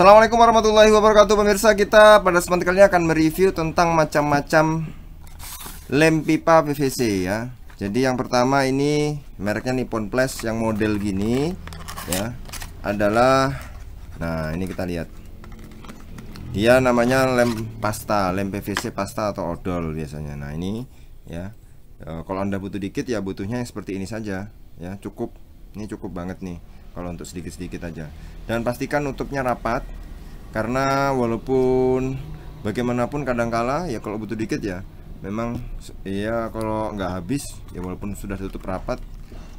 Assalamualaikum warahmatullahi wabarakatuh pemirsa kita pada kesempatan kali ini akan mereview tentang macam-macam lem pipa PVC ya jadi yang pertama ini mereknya Nippon Plus yang model gini ya adalah nah ini kita lihat dia namanya lem pasta lem PVC pasta atau odol biasanya nah ini ya eh, kalau anda butuh dikit ya butuhnya seperti ini saja ya cukup ini cukup banget nih kalau untuk sedikit-sedikit aja dan pastikan nutupnya rapat karena walaupun bagaimanapun kadangkala ya kalau butuh dikit ya memang iya kalau nggak habis ya walaupun sudah tutup rapat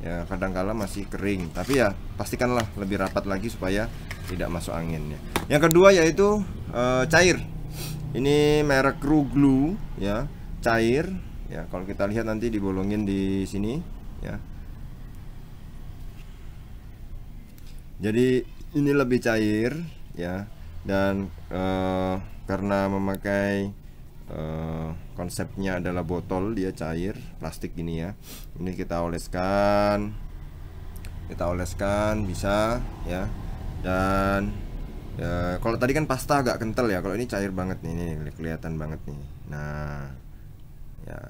ya kadangkala masih kering tapi ya pastikanlah lebih rapat lagi supaya tidak masuk angin ya yang kedua yaitu e, cair ini merek Ruglu ya cair ya kalau kita lihat nanti dibolongin di sini ya jadi ini lebih cair ya dan uh, karena memakai uh, konsepnya adalah botol dia cair plastik ini ya ini kita oleskan kita oleskan bisa ya dan ya, kalau tadi kan pasta agak kental ya kalau ini cair banget nih, ini kelihatan banget nih nah ya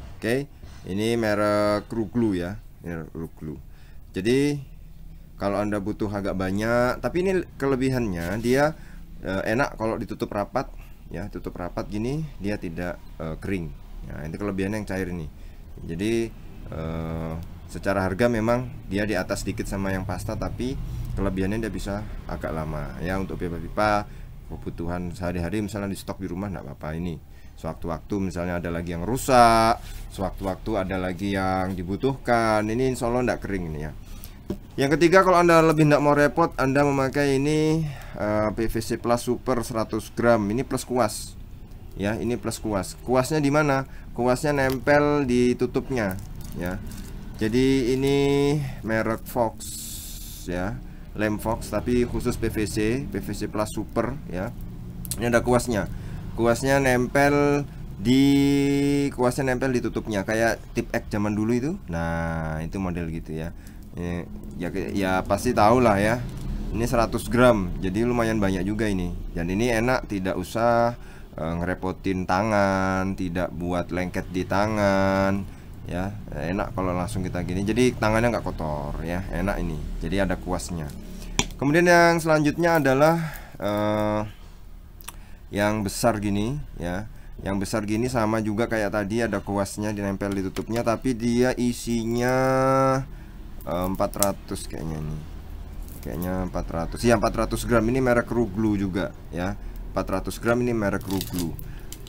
oke okay. ini merek Ruglu ya ini Ruglu jadi kalau anda butuh agak banyak tapi ini kelebihannya dia uh, enak kalau ditutup rapat ya tutup rapat gini dia tidak uh, kering nah itu kelebihan yang cair ini jadi uh, secara harga memang dia di atas sedikit sama yang pasta tapi kelebihannya dia bisa agak lama ya untuk pipa-pipa kebutuhan sehari-hari misalnya di stok di rumah tidak apa-apa ini sewaktu-waktu misalnya ada lagi yang rusak sewaktu-waktu ada lagi yang dibutuhkan ini insya Allah tidak kering ini ya yang ketiga kalau Anda lebih tidak mau repot Anda memakai ini uh, eh, PVC Plus Super 100 gram Ini plus kuas Ya ini plus kuas Kuasnya di mana? Kuasnya nempel di tutupnya Ya Jadi ini merek Fox Ya Lem Fox tapi khusus PVC PVC Plus Super ya Ini ada kuasnya Kuasnya nempel di kuasnya nempel di tutupnya kayak tip X zaman dulu itu nah itu model gitu ya ya, ya, ya pasti tahu lah ya ini 100 gram jadi lumayan banyak juga ini dan ini enak tidak usah e, ngerepotin tangan tidak buat lengket di tangan ya enak kalau langsung kita gini jadi tangannya nggak kotor ya enak ini jadi ada kuasnya kemudian yang selanjutnya adalah e, yang besar gini ya yang besar gini sama juga kayak tadi ada kuasnya dinempel di tutupnya tapi dia isinya Eh, empat 400 kayaknya ini kayaknya 400 empat 400 ya, gram ini merek Ruglu juga ya 400 gram ini merek Ruglu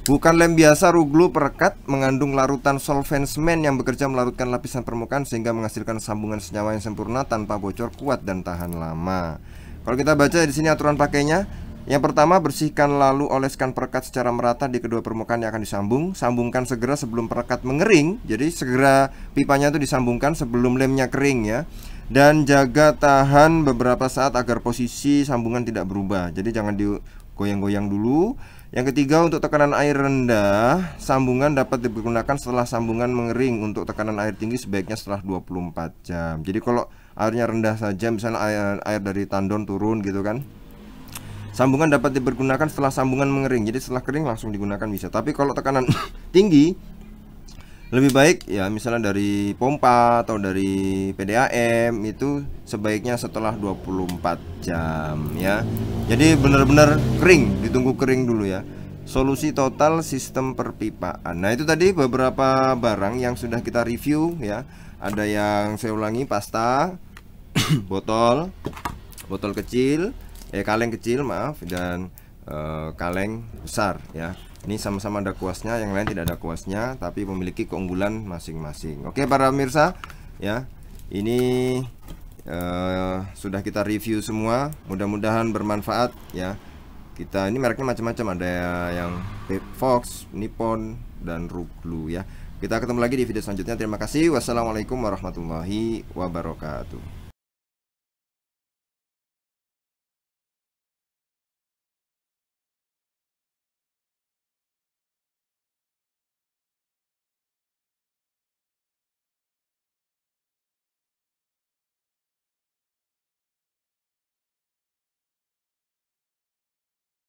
Bukan lem biasa, Ruglu perekat mengandung larutan solvent semen yang bekerja melarutkan lapisan permukaan sehingga menghasilkan sambungan senyawa yang sempurna tanpa bocor kuat dan tahan lama. Kalau kita baca di sini aturan pakainya, yang pertama, bersihkan lalu oleskan perekat secara merata di kedua permukaan yang akan disambung. Sambungkan segera sebelum perekat mengering. Jadi segera pipanya itu disambungkan sebelum lemnya kering ya. Dan jaga tahan beberapa saat agar posisi sambungan tidak berubah. Jadi jangan digoyang-goyang dulu. Yang ketiga, untuk tekanan air rendah, sambungan dapat digunakan setelah sambungan mengering. Untuk tekanan air tinggi sebaiknya setelah 24 jam. Jadi kalau airnya rendah saja, misalnya air, air dari tandon turun gitu kan Sambungan dapat dipergunakan setelah sambungan mengering. Jadi setelah kering langsung digunakan bisa. Tapi kalau tekanan tinggi lebih baik ya misalnya dari pompa atau dari PDAM itu sebaiknya setelah 24 jam ya. Jadi benar-benar kering, ditunggu kering dulu ya. Solusi total sistem perpipaan. Nah, itu tadi beberapa barang yang sudah kita review ya. Ada yang saya ulangi pasta, botol, botol kecil, eh kaleng kecil maaf dan eh, kaleng besar ya ini sama-sama ada kuasnya yang lain tidak ada kuasnya tapi memiliki keunggulan masing-masing oke para pemirsa ya ini eh, sudah kita review semua mudah-mudahan bermanfaat ya kita ini mereknya macam-macam ada yang Fox, Nippon dan Ruklu ya kita ketemu lagi di video selanjutnya terima kasih wassalamualaikum warahmatullahi wabarakatuh